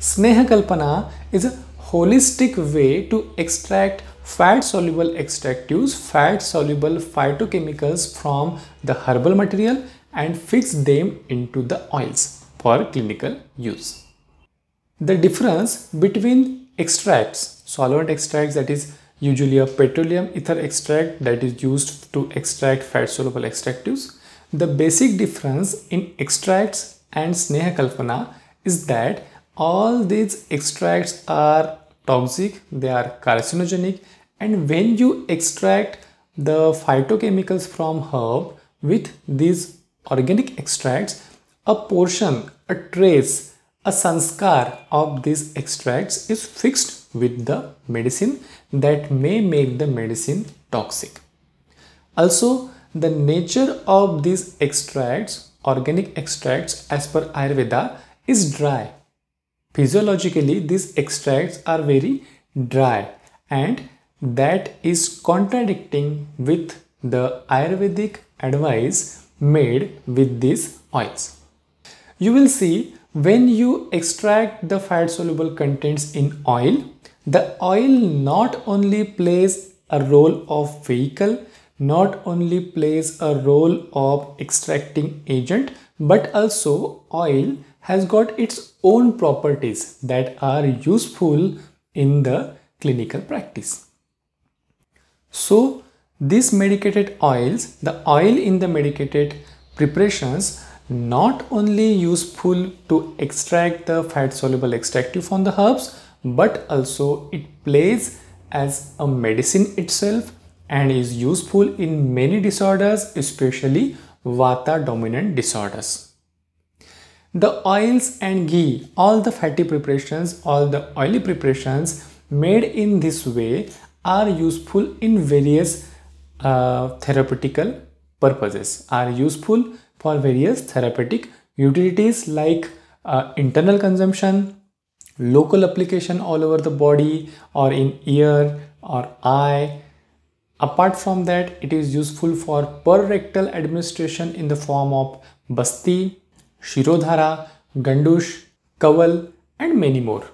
Snehakalpana is a holistic way to extract fat soluble extractives, fat soluble phytochemicals from the herbal material and fix them into the oils for clinical use. The difference between extracts, solvent extracts that is usually a petroleum ether extract that is used to extract fat soluble extractives. The basic difference in extracts and Sneha Kalpana is that all these extracts are toxic they are carcinogenic and when you extract the phytochemicals from herb with these organic extracts a portion a trace a sanskar of these extracts is fixed with the medicine that may make the medicine toxic also the nature of these extracts organic extracts as per ayurveda is dry Physiologically, these extracts are very dry and that is contradicting with the Ayurvedic advice made with these oils. You will see when you extract the fat soluble contents in oil, the oil not only plays a role of vehicle, not only plays a role of extracting agent, but also oil has got its own properties that are useful in the clinical practice. So these medicated oils, the oil in the medicated preparations not only useful to extract the fat soluble extractive from the herbs but also it plays as a medicine itself and is useful in many disorders especially vata dominant disorders the oils and ghee all the fatty preparations all the oily preparations made in this way are useful in various uh, therapeutical purposes are useful for various therapeutic utilities like uh, internal consumption local application all over the body or in ear or eye apart from that it is useful for per rectal administration in the form of basti Shirodhara, Gandush, Kaval and many more.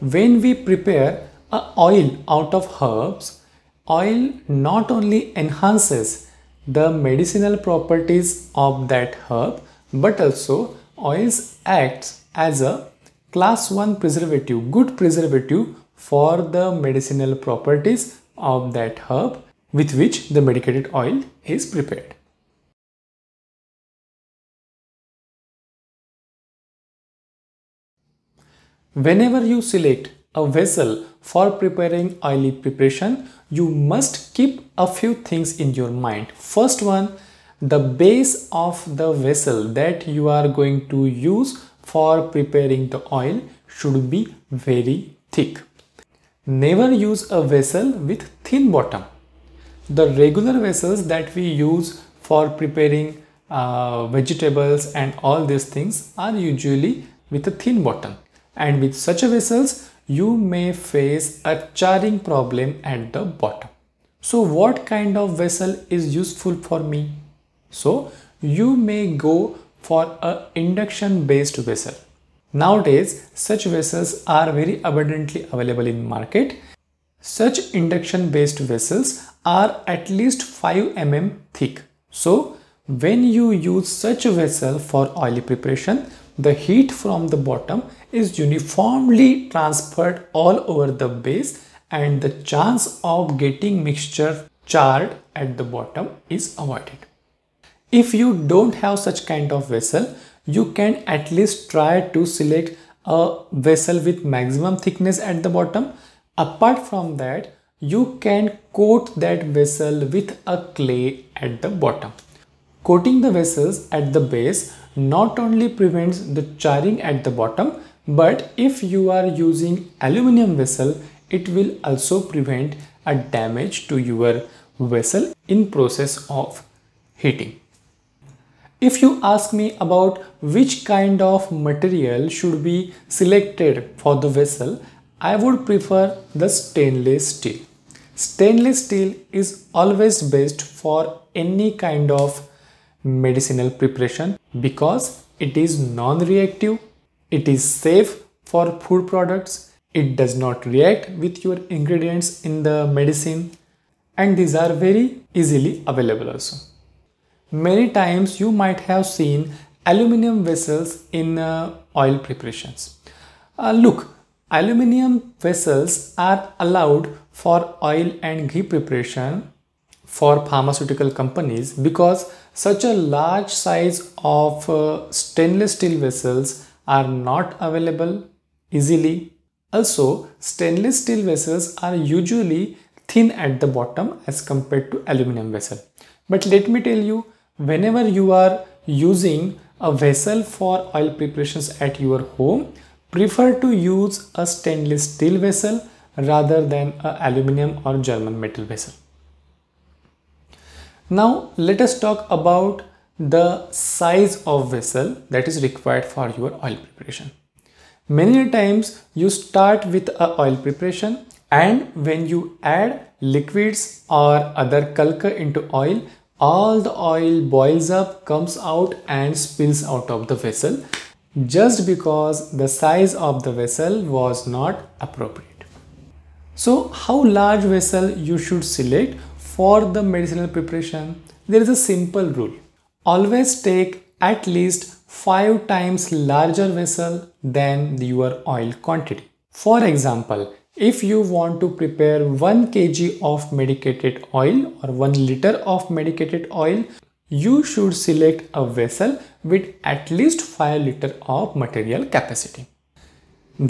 When we prepare a oil out of herbs, oil not only enhances the medicinal properties of that herb but also oils acts as a class 1 preservative, good preservative for the medicinal properties of that herb with which the medicated oil is prepared. Whenever you select a vessel for preparing oily preparation, you must keep a few things in your mind. First one, the base of the vessel that you are going to use for preparing the oil should be very thick. Never use a vessel with thin bottom. The regular vessels that we use for preparing uh, vegetables and all these things are usually with a thin bottom and with such a vessels you may face a charring problem at the bottom. So what kind of vessel is useful for me? So you may go for a induction based vessel. Nowadays such vessels are very abundantly available in market. Such induction based vessels are at least 5 mm thick. So when you use such a vessel for oily preparation, the heat from the bottom is uniformly transferred all over the base and the chance of getting mixture charred at the bottom is avoided. If you don't have such kind of vessel, you can at least try to select a vessel with maximum thickness at the bottom. Apart from that, you can coat that vessel with a clay at the bottom. Coating the vessels at the base not only prevents the charring at the bottom but if you are using aluminum vessel, it will also prevent a damage to your vessel in process of heating. If you ask me about which kind of material should be selected for the vessel, I would prefer the stainless steel. Stainless steel is always best for any kind of medicinal preparation because it is non-reactive it is safe for food products. It does not react with your ingredients in the medicine. And these are very easily available also. Many times you might have seen aluminum vessels in uh, oil preparations. Uh, look, aluminum vessels are allowed for oil and ghee preparation for pharmaceutical companies because such a large size of uh, stainless steel vessels are not available easily. Also, stainless steel vessels are usually thin at the bottom as compared to aluminum vessel. But let me tell you, whenever you are using a vessel for oil preparations at your home, prefer to use a stainless steel vessel rather than a aluminum or German metal vessel. Now let us talk about the size of vessel that is required for your oil preparation. Many times you start with a oil preparation and when you add liquids or other kalka into oil, all the oil boils up, comes out and spills out of the vessel just because the size of the vessel was not appropriate. So how large vessel you should select for the medicinal preparation? There is a simple rule Always take at least 5 times larger vessel than your oil quantity. For example, if you want to prepare 1 kg of medicated oil or 1 liter of medicated oil, you should select a vessel with at least 5 liter of material capacity.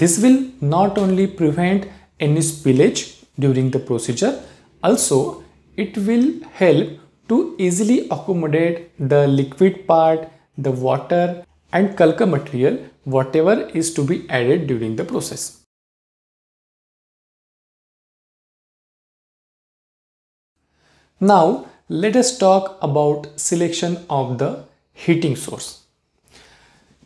This will not only prevent any spillage during the procedure, also it will help to easily accommodate the liquid part, the water and calca material whatever is to be added during the process. Now let us talk about selection of the heating source.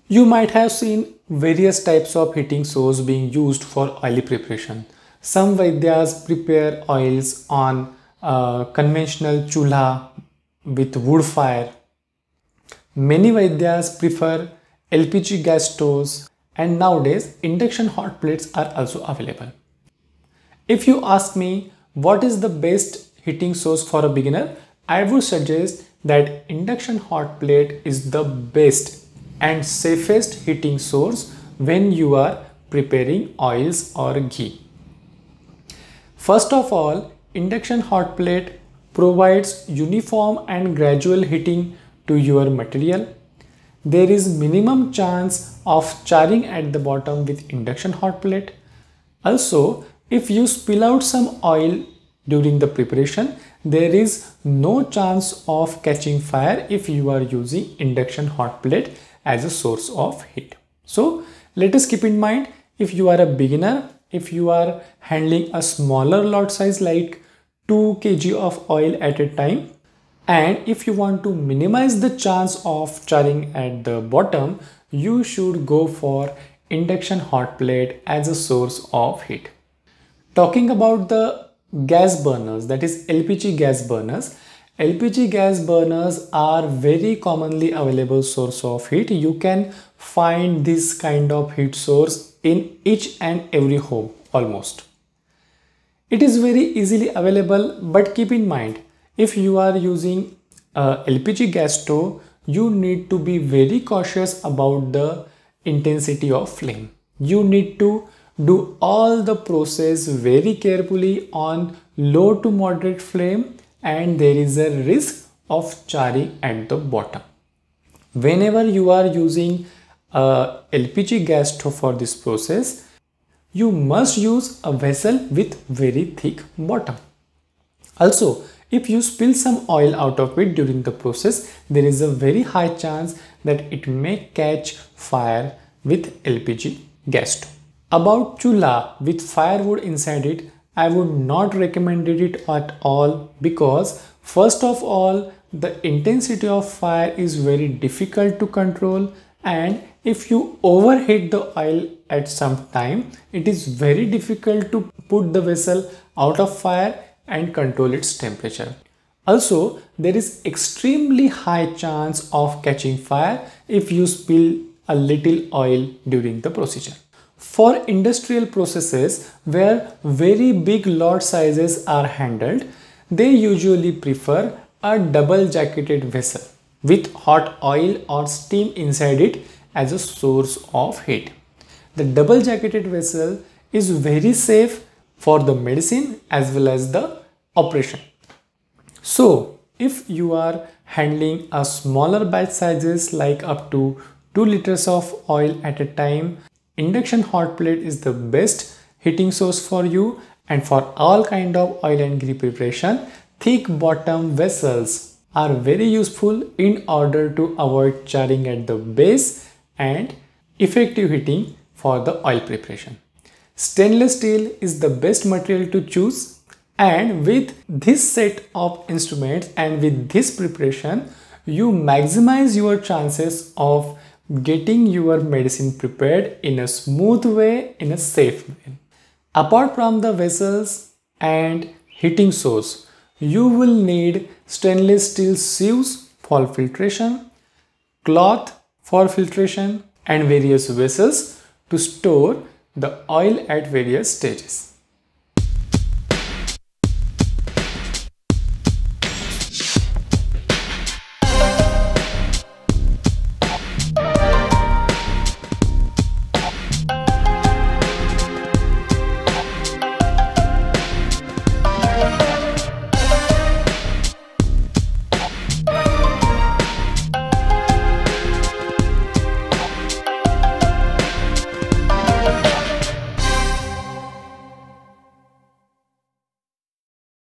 You might have seen various types of heating source being used for oil preparation. Some Vaidyas prepare oils on uh, conventional chulha with wood fire. Many Vaidyas prefer LPG gas stoves and nowadays induction hot plates are also available. If you ask me what is the best heating source for a beginner, I would suggest that induction hot plate is the best and safest heating source when you are preparing oils or ghee. First of all, induction hot plate provides uniform and gradual heating to your material. There is minimum chance of charring at the bottom with induction hot plate. Also, if you spill out some oil during the preparation, there is no chance of catching fire if you are using induction hot plate as a source of heat. So let us keep in mind if you are a beginner, if you are handling a smaller lot size like 2 kg of oil at a time. And if you want to minimize the chance of charring at the bottom, you should go for induction hot plate as a source of heat. Talking about the gas burners, that is LPG gas burners, LPG gas burners are very commonly available source of heat. You can find this kind of heat source in each and every home almost. It is very easily available but keep in mind if you are using a LPG gas stove you need to be very cautious about the intensity of flame. You need to do all the process very carefully on low to moderate flame and there is a risk of charring at the bottom. Whenever you are using a LPG gas stove for this process, you must use a vessel with very thick bottom. Also, if you spill some oil out of it during the process, there is a very high chance that it may catch fire with LPG gas stove. About chula with firewood inside it, I would not recommend it at all because first of all, the intensity of fire is very difficult to control and if you overheat the oil at some time, it is very difficult to put the vessel out of fire and control its temperature. Also, there is extremely high chance of catching fire if you spill a little oil during the procedure. For industrial processes where very big lot sizes are handled, they usually prefer a double jacketed vessel with hot oil or steam inside it as a source of heat. The double jacketed vessel is very safe for the medicine as well as the operation. So if you are handling a smaller batch sizes like up to 2 liters of oil at a time, induction hot plate is the best heating source for you and for all kind of oil and grease preparation, thick bottom vessels are very useful in order to avoid charring at the base and effective heating for the oil preparation. Stainless steel is the best material to choose and with this set of instruments and with this preparation, you maximize your chances of getting your medicine prepared in a smooth way, in a safe way. Apart from the vessels and heating source, you will need stainless steel sieves for filtration, cloth for filtration and various vessels to store the oil at various stages.